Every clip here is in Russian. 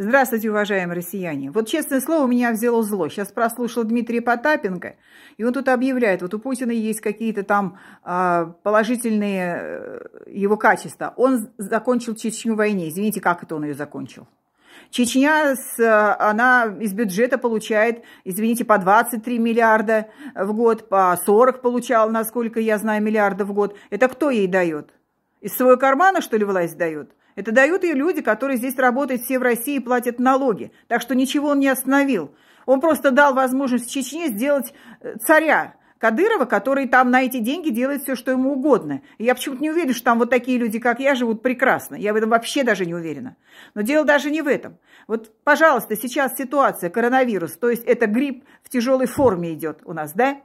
Здравствуйте, уважаемые россияне. Вот честное слово, меня взяло зло. Сейчас прослушал Дмитрия Потапенко, и он тут объявляет, вот у Путина есть какие-то там а, э, положительные его качества. Он закончил Чечню войне. Извините, как это он ее закончил? Чечня, э, она из бюджета получает, извините, по 23 миллиарда в год, по 40 получал, насколько я знаю, миллиарда в год. Это кто ей дает? Из своего кармана, что ли, власть дает? Это дают и люди, которые здесь работают все в России и платят налоги. Так что ничего он не остановил. Он просто дал возможность Чечне сделать э, царя, Кадырова, который там на эти деньги делает все, что ему угодно. И я почему-то не уверена, что там вот такие люди, как я, живут прекрасно. Я в этом вообще даже не уверена. Но дело даже не в этом. Вот, пожалуйста, сейчас ситуация, коронавирус, то есть это грипп в тяжелой форме идет у нас, да?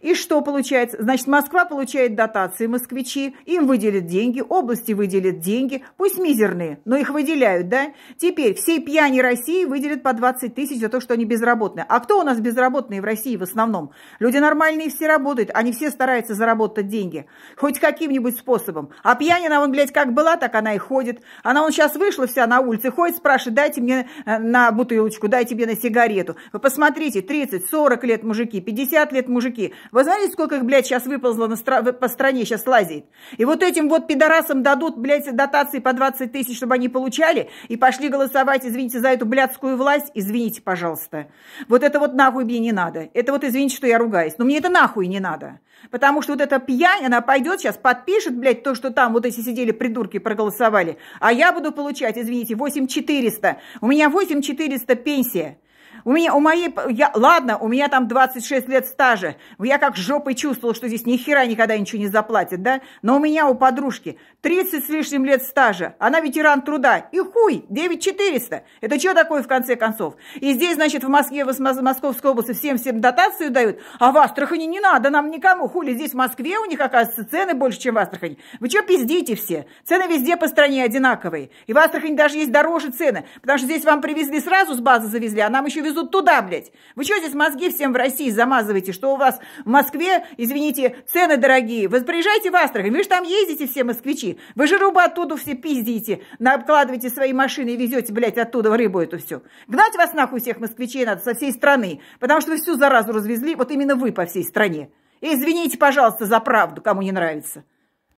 И что получается? Значит, Москва получает дотации, москвичи, им выделят деньги, области выделят деньги, пусть мизерные, но их выделяют, да? Теперь все пьяни России выделят по 20 тысяч за то, что они безработные. А кто у нас безработные в России в основном? Люди нормальные все работают, они все стараются заработать деньги. Хоть каким-нибудь способом. А пьянина, он, блядь, как была, так она и ходит. Она он сейчас вышла вся на улице, ходит, спрашивает, дайте мне э, на бутылочку, дайте мне на сигарету. Вы посмотрите, 30, 40 лет мужики, 50 лет мужики, вы знаете, сколько их, блядь, сейчас выползло на стра- по стране, сейчас лазит? И вот этим вот пидорасам дадут, блядь, дотации по 20 тысяч, чтобы они получали, и пошли голосовать, извините, за эту блядскую власть, извините, пожалуйста. Вот это вот нахуй мне не надо. Это вот, извините, что я ругаюсь, но мне это нахуй не надо. Потому что вот эта пьянь, она пойдет сейчас, подпишет, блядь, то, что там вот эти сидели придурки, проголосовали. А я буду получать, извините, 8400. У меня 8400 пенсия. У меня, у моей, я, ладно, у меня там 26 лет стажа. Я как жопой чувствовал, что здесь ни хера никогда ничего не заплатят, да? Но у меня, у подружки, 30 с лишним лет стажа. Она ветеран труда. И хуй, 9400. Это что такое, в конце концов? И здесь, значит, в Москве, в Московской области всем-всем дотацию дают, а в Астрахани не надо нам никому. Хули, здесь в Москве у них, оказывается, цены больше, чем в Астрахани. Вы что пиздите все? Цены везде по стране одинаковые. И в Астрахани даже есть дороже цены, потому что здесь вам привезли сразу с базы завезли, а нам еще везут отвезут туда, блядь. Вы что здесь мозги всем в России замазываете, что у вас в Москве, извините, цены дорогие. Вы приезжайте в Астрахань, вы же там ездите все москвичи. Вы же рыбу оттуда все пиздите, обкладываете свои машины и везете, блядь, оттуда в рыбу эту всю. Гнать вас нахуй всех москвичей надо со всей страны, потому что вы всю заразу развезли, вот именно вы по всей стране. И извините, пожалуйста, за правду, кому не нравится.